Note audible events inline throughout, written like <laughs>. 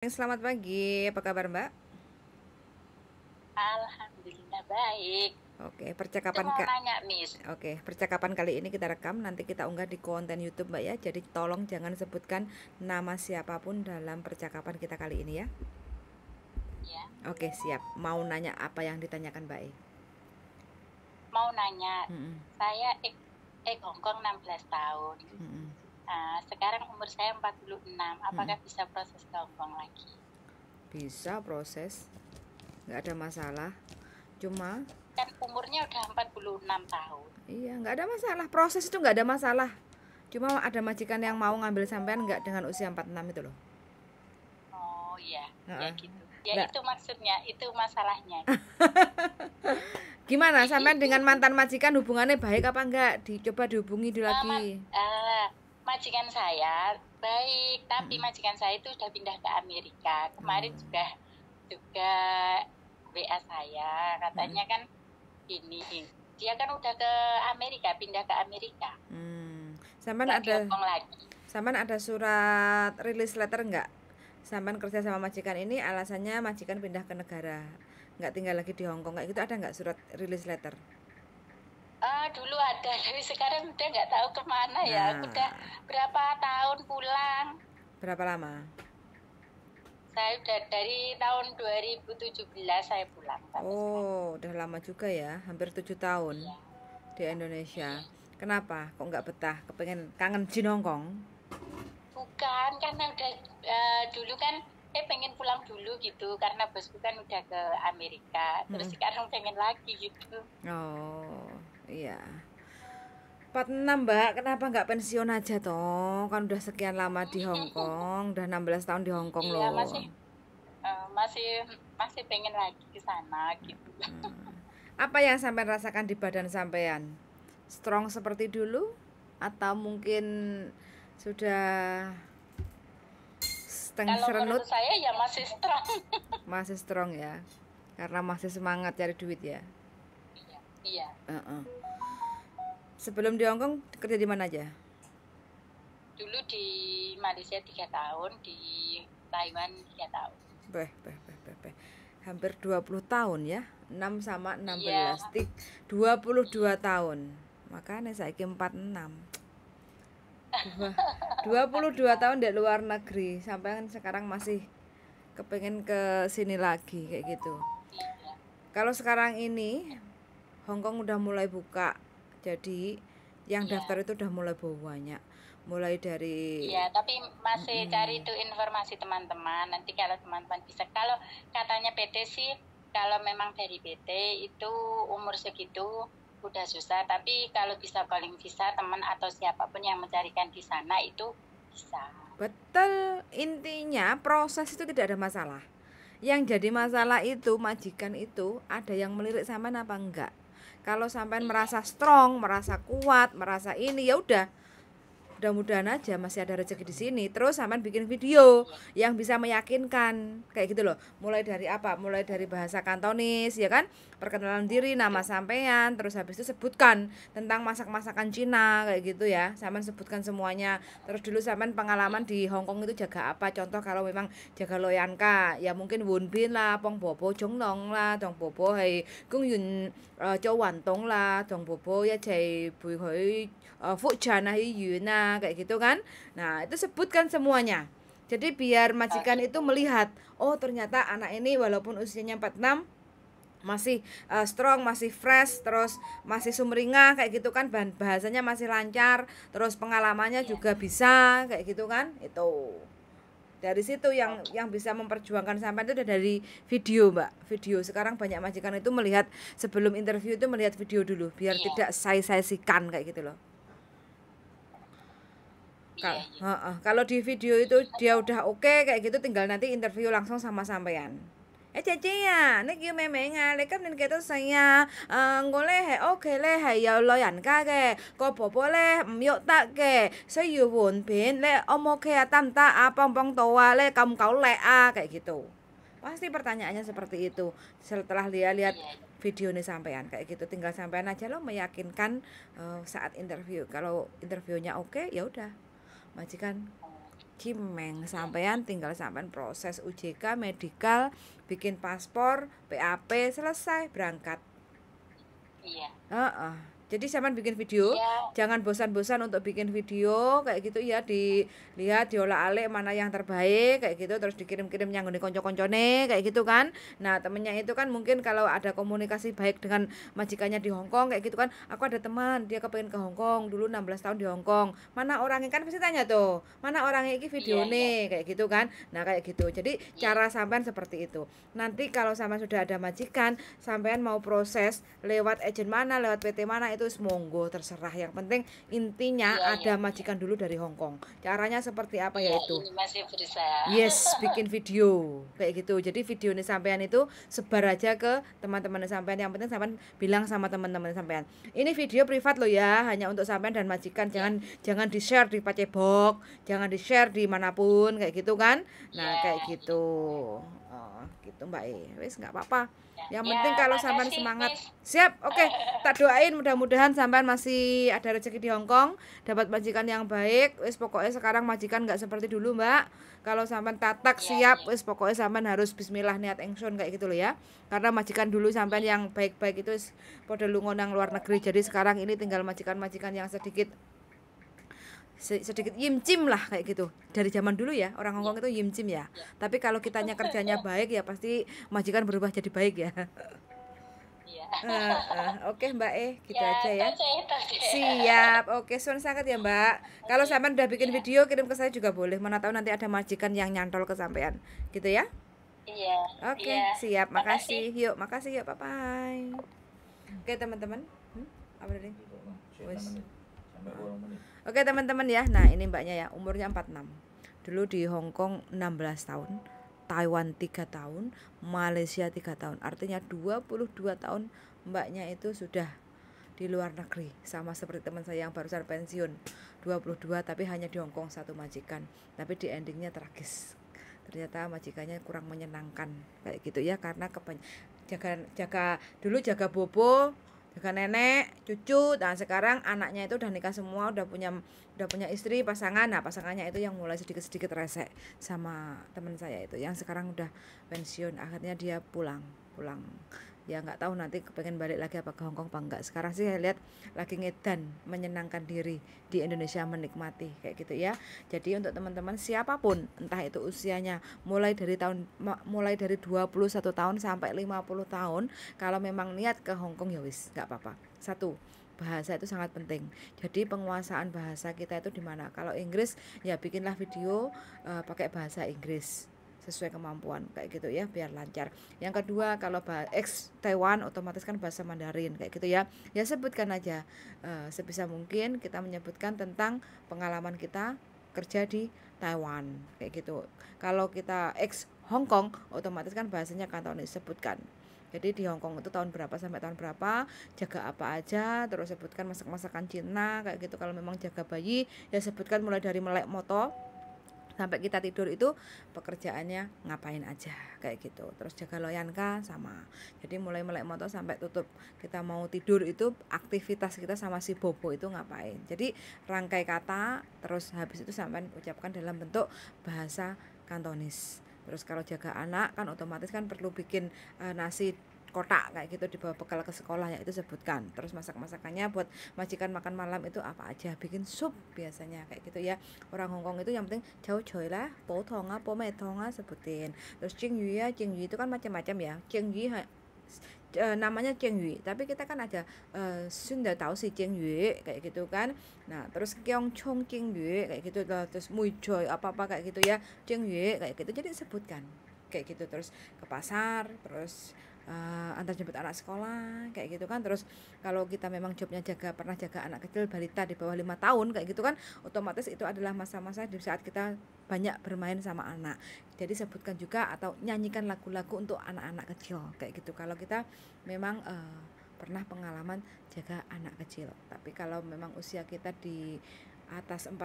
Eh, selamat pagi, apa kabar Mbak? Alhamdulillah baik. Oke, percakapan kak. Oke, percakapan kali ini kita rekam, nanti kita unggah di konten YouTube Mbak ya. Jadi tolong jangan sebutkan nama siapapun dalam percakapan kita kali ini ya. Ya. Oke, siap. Mau nanya apa yang ditanyakan Mbak E? Mau nanya, mm -mm. saya eh, eh Hongkong 16 tahun. Mm Nah, sekarang umur saya 46 apakah hmm. bisa proses telepon lagi bisa proses nggak ada masalah cuma kan umurnya udah 46 tahun iya nggak ada masalah proses itu nggak ada masalah cuma ada majikan yang mau ngambil sampean nggak dengan usia 46 itu loh oh iya uh ya gitu ya nggak. itu maksudnya itu masalahnya <laughs> gimana sampean dengan mantan majikan hubungannya baik apa enggak dicoba dihubungi dulu eh, lagi uh, majikan saya baik, tapi hmm. majikan saya itu sudah pindah ke Amerika. Kemarin hmm. juga juga WA saya katanya hmm. kan ini dia kan udah ke Amerika, pindah ke Amerika. Hmm. Saman ada lagi. Saman ada surat release letter enggak? Saman kerja sama majikan ini alasannya majikan pindah ke negara, nggak tinggal lagi di Hong Kong kayak gitu ada nggak surat release letter? uh, dulu ada <laughs> tapi sekarang udah nggak tahu kemana ya nah. udah berapa tahun pulang berapa lama saya udah dari tahun 2017 saya pulang oh sekarang. udah lama juga ya hampir tujuh tahun iya. di Indonesia kenapa kok nggak betah kepengen kangen Jinongkong bukan karena udah uh, dulu kan eh pengen pulang dulu gitu karena bosku kan udah ke Amerika terus hmm. sekarang pengen lagi gitu oh Iya. 46 Mbak, kenapa nggak pensiun aja toh? Kan udah sekian lama di Hong <laughs> Kong, udah 16 tahun di Hong Kong iya, loh. Masih, uh, masih masih pengen lagi ke sana gitu. Hmm. Apa yang sampai rasakan di badan sampean? Strong seperti dulu atau mungkin sudah setengah Kalau serenut? Kalau saya ya masih strong. <laughs> masih strong ya. Karena masih semangat cari duit ya. Iya. Iya. Uh -uh Sebelum di Hongkong kerja di mana aja? Dulu di Malaysia tiga tahun, di Taiwan tiga tahun. Beh, beh, beh, beh, beh. Hampir 20 tahun ya. 6 sama 16. Iya. Tik 22 dua tahun. Makanya saya ke 46. 22 tahun di luar negeri sampai sekarang masih kepengen ke sini lagi kayak gitu. Iya. Kalau sekarang ini Hongkong udah mulai buka jadi yang yeah. daftar itu udah mulai banyak. Mulai dari Iya, tapi masih hmm. cari itu informasi teman-teman. Nanti kalau teman-teman bisa kalau katanya PT sih kalau memang dari PT itu umur segitu udah susah, tapi kalau bisa calling visa teman atau siapapun yang mencarikan di sana itu bisa. Betul, intinya proses itu tidak ada masalah. Yang jadi masalah itu majikan itu ada yang melirik sama apa enggak. Kalau sampai merasa strong, merasa kuat, merasa ini ya udah mudah-mudahan aja masih ada rezeki di sini terus saman bikin video yang bisa meyakinkan kayak gitu loh mulai dari apa mulai dari bahasa kantonis ya kan perkenalan diri nama sampean terus habis itu sebutkan tentang masak-masakan Cina kayak gitu ya saman sebutkan semuanya terus dulu saman pengalaman di Hong Kong itu jaga apa contoh kalau memang jaga loyanka ya mungkin bin lah pong bobo jong nong lah dong bobo Hai kung yun uh, eh, châu tong lah dong bobo ya Jai Bui hoi uh, phụ trà Hai yun kayak gitu kan nah itu sebutkan semuanya jadi biar majikan itu melihat oh ternyata anak ini walaupun usianya 46 masih uh, strong, masih fresh, terus masih sumringah kayak gitu kan bahasanya masih lancar, terus pengalamannya iya. juga bisa kayak gitu kan. Itu. Dari situ yang yang bisa memperjuangkan sampai itu dari video, Mbak. Video sekarang banyak majikan itu melihat sebelum interview itu melihat video dulu biar yeah. tidak saya-saya kayak gitu loh kal Uh, uh. Kalau di video itu dia udah oke okay, kayak gitu tinggal nanti interview langsung sama sampean. Eh cece kan eh, eh, eh, ya, nếu kêu memang mẹ nih lấy cấp nên leh, tôi xài à, à ngô lê hay ok lê hay yêu lo nhân gia kì, cô tam tak apa pong kamu kau le a ah, kayak gitu. Pasti pertanyaannya seperti itu setelah dia lihat iya. video ini sampean kayak gitu tinggal sampean aja lo meyakinkan uh, saat interview kalau interviewnya oke okay, ya udah majikan Kimeng sampean tinggal sampean proses UJK medikal bikin paspor PAP selesai berangkat iya uh -uh. Jadi zaman bikin video, ya. jangan bosan-bosan untuk bikin video kayak gitu ya dilihat diolah-alik mana yang terbaik kayak gitu terus dikirim-kirim yang konco-koncone kayak gitu kan. Nah, temennya itu kan mungkin kalau ada komunikasi baik dengan majikannya di Hong Kong kayak gitu kan, aku ada teman dia kepengen ke Hong Kong dulu 16 tahun di Hong Kong. Mana orangnya kan pasti tanya tuh, mana orangnya iki video ya, nih kayak gitu kan. Nah, kayak gitu. Jadi ya. cara sampean seperti itu. Nanti kalau sama sudah ada majikan, sampean mau proses lewat agent mana, lewat PT mana itu itu monggo terserah yang penting intinya ya, ada ya. majikan dulu dari Hongkong caranya seperti apa ya, iya, itu iya, masih ya. yes <laughs> bikin video kayak gitu jadi video ini sampean itu sebar aja ke teman-teman sampean yang penting sampean bilang sama teman-teman sampean ini video privat lo ya hanya untuk sampean dan majikan jangan jangan di share di pacebok jangan di share dimanapun kayak gitu kan nah kayak gitu oh gitu Mbak E. wes nggak apa-apa. Ya. Yang ya, penting kalau sampean semangat. Siap. Oke, okay. tak doain mudah-mudahan sampean masih ada rezeki di Hong Kong, dapat majikan yang baik. wes pokoknya sekarang majikan nggak seperti dulu, Mbak. Kalau sampean tatak ya, siap, ya. wes pokoknya sampean harus bismillah niat engson kayak gitu loh ya. Karena majikan dulu sampan iya. yang baik-baik itu wes podo lungo nang luar negeri. Jadi sekarang ini tinggal majikan-majikan yang sedikit sedikit yimcim lah kayak gitu dari zaman dulu ya orang Hongkong itu yimcim ya. ya tapi kalau kitanya kerjanya <laughs> baik ya pasti majikan berubah jadi baik ya uh, <laughs> uh, oke okay, Mbak Eh gitu ya, aja ya siap oke okay, suan sangat ya Mbak kalau sampean udah bikin iya. video kirim ke saya juga boleh mana tahu nanti ada majikan yang nyantol ke sampean gitu ya Iya. Oke, okay, iya. yeah. siap. Makasih. makasih. Yuk, makasih yuk. Bye bye. Oke, okay, teman-teman. Hmm? Apa tadi? Oke teman-teman ya. Nah, ini mbaknya ya, umurnya 46. Dulu di Hong Kong 16 tahun, Taiwan 3 tahun, Malaysia 3 tahun. Artinya 22 tahun mbaknya itu sudah di luar negeri sama seperti teman saya yang barusan pensiun 22 tapi hanya di Hong Kong satu majikan tapi di endingnya tragis ternyata majikannya kurang menyenangkan kayak gitu ya karena kebanyakan jaga jaga dulu jaga bobo kakak nenek, cucu, dan sekarang anaknya itu udah nikah semua, udah punya udah punya istri, pasangan. Nah, pasangannya itu yang mulai sedikit-sedikit resek sama teman saya itu yang sekarang udah pensiun. Akhirnya dia pulang, pulang ya nggak tahu nanti kepengen balik lagi apa ke Hongkong apa enggak sekarang sih saya lihat lagi ngedan menyenangkan diri di Indonesia menikmati kayak gitu ya jadi untuk teman-teman siapapun entah itu usianya mulai dari tahun mulai dari 21 tahun sampai 50 tahun kalau memang niat ke Hongkong ya wis nggak apa-apa satu bahasa itu sangat penting. Jadi penguasaan bahasa kita itu di mana? Kalau Inggris ya bikinlah video uh, pakai bahasa Inggris sesuai kemampuan kayak gitu ya biar lancar yang kedua kalau bahasa ex Taiwan otomatis kan bahasa Mandarin kayak gitu ya ya sebutkan aja uh, sebisa mungkin kita menyebutkan tentang pengalaman kita kerja di Taiwan kayak gitu kalau kita ex Hong Kong otomatis kan bahasanya Kantonis sebutkan jadi di Hong Kong itu tahun berapa sampai tahun berapa, jaga apa aja, terus sebutkan masak-masakan Cina kayak gitu. Kalau memang jaga bayi, ya sebutkan mulai dari melek motor sampai kita tidur itu pekerjaannya ngapain aja kayak gitu terus jaga loyanka sama jadi mulai melek motor sampai tutup kita mau tidur itu aktivitas kita sama si bobo itu ngapain jadi rangkai kata terus habis itu sampai ucapkan dalam bentuk bahasa kantonis Terus kalau jaga anak kan otomatis kan perlu bikin uh, nasi kotak kayak gitu dibawa bekal ke sekolah ya itu sebutkan terus masak masakannya buat majikan makan malam itu apa aja bikin sup biasanya kayak gitu ya orang Hongkong itu yang penting jauh jauh lah potong apa po sebutin terus cing yu ya cing yu itu kan macam-macam ya cing yu e, namanya Yu tapi kita kan ada sudah e, Sunda tahu si Yu kayak gitu kan. Nah, terus Kyongchong Yu kayak gitu terus Muijoy apa-apa kayak gitu ya. Cengyu kayak gitu. Jadi sebutkan kayak gitu terus ke pasar, terus uh, antar jemput anak sekolah kayak gitu kan terus kalau kita memang jobnya jaga pernah jaga anak kecil balita di bawah lima tahun kayak gitu kan otomatis itu adalah masa-masa di saat kita banyak bermain sama anak jadi sebutkan juga atau nyanyikan lagu-lagu untuk anak-anak kecil kayak gitu kalau kita memang uh, pernah pengalaman jaga anak kecil tapi kalau memang usia kita di atas 40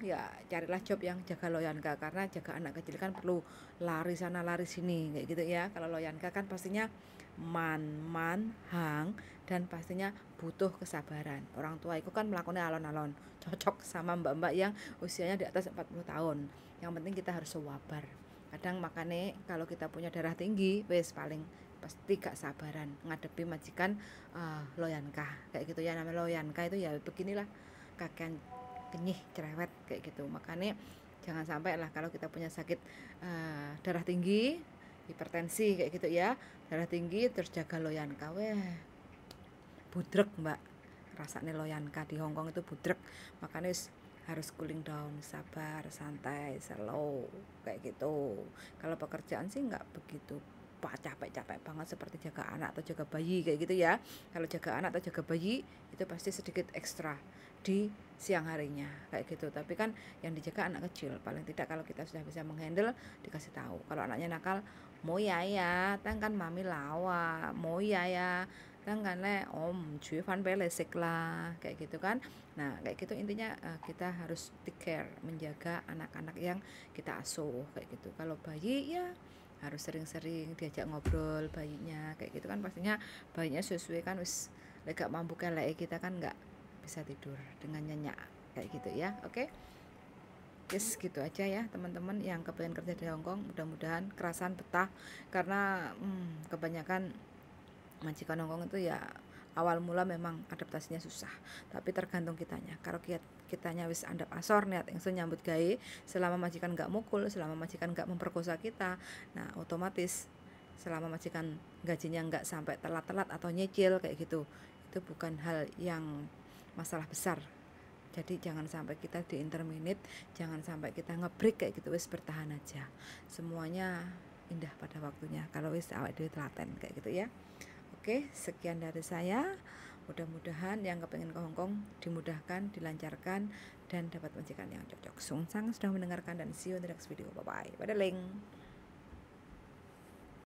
ya carilah job yang jaga loyanka karena jaga anak kecil kan perlu lari sana lari sini kayak gitu ya kalau loyanka kan pastinya man man hang dan pastinya butuh kesabaran orang tua itu kan melakukan alon-alon cocok sama mbak-mbak yang usianya di atas 40 tahun yang penting kita harus wabar kadang makanya kalau kita punya darah tinggi wes paling pasti gak sabaran ngadepi majikan uh, loyanka kayak gitu ya namanya loyanka itu ya beginilah kakek kenyih cerewet kayak gitu makanya jangan sampai lah kalau kita punya sakit uh, darah tinggi hipertensi kayak gitu ya darah tinggi terus jaga loyanka weh budrek mbak rasanya loyanka di Hongkong itu budrek makanya harus cooling down, sabar, santai, slow, kayak gitu. Kalau pekerjaan sih nggak begitu apa capek-capek banget seperti jaga anak atau jaga bayi kayak gitu ya kalau jaga anak atau jaga bayi itu pasti sedikit ekstra di siang harinya kayak gitu tapi kan yang dijaga anak kecil paling tidak kalau kita sudah bisa menghandle dikasih tahu kalau anaknya nakal mau ya ya tangan kan mami lawa mau ya ya tang kan le om cuy fan pelesek lah kayak gitu kan nah kayak gitu intinya eh, kita harus take care menjaga anak-anak yang kita asuh kayak gitu kalau bayi ya harus sering-sering diajak ngobrol bayinya kayak gitu kan pastinya bayinya sesuai kan wis lega mampu kelek kita kan nggak bisa tidur dengan nyenyak kayak gitu ya oke okay? yes, gitu aja ya teman-teman yang kepengen kerja di Hongkong mudah-mudahan kerasan betah karena hmm, kebanyakan majikan Hongkong itu ya awal mula memang adaptasinya susah tapi tergantung kitanya kalau kita kitanya wis andap asor niat yang nyambut gai, selama majikan nggak mukul selama majikan nggak memperkosa kita nah otomatis selama majikan gajinya nggak sampai telat-telat atau nyicil kayak gitu itu bukan hal yang masalah besar jadi jangan sampai kita di interminit jangan sampai kita ngebreak kayak gitu wis bertahan aja semuanya indah pada waktunya kalau wis awak dhewe telaten kayak gitu ya Oke, sekian dari saya. Mudah-mudahan yang kepengen ke Hongkong dimudahkan, dilancarkan, dan dapat pencegahan yang cocok. Sungsang sudah mendengarkan dan see you in the next video. Bye-bye. Pada -bye. link.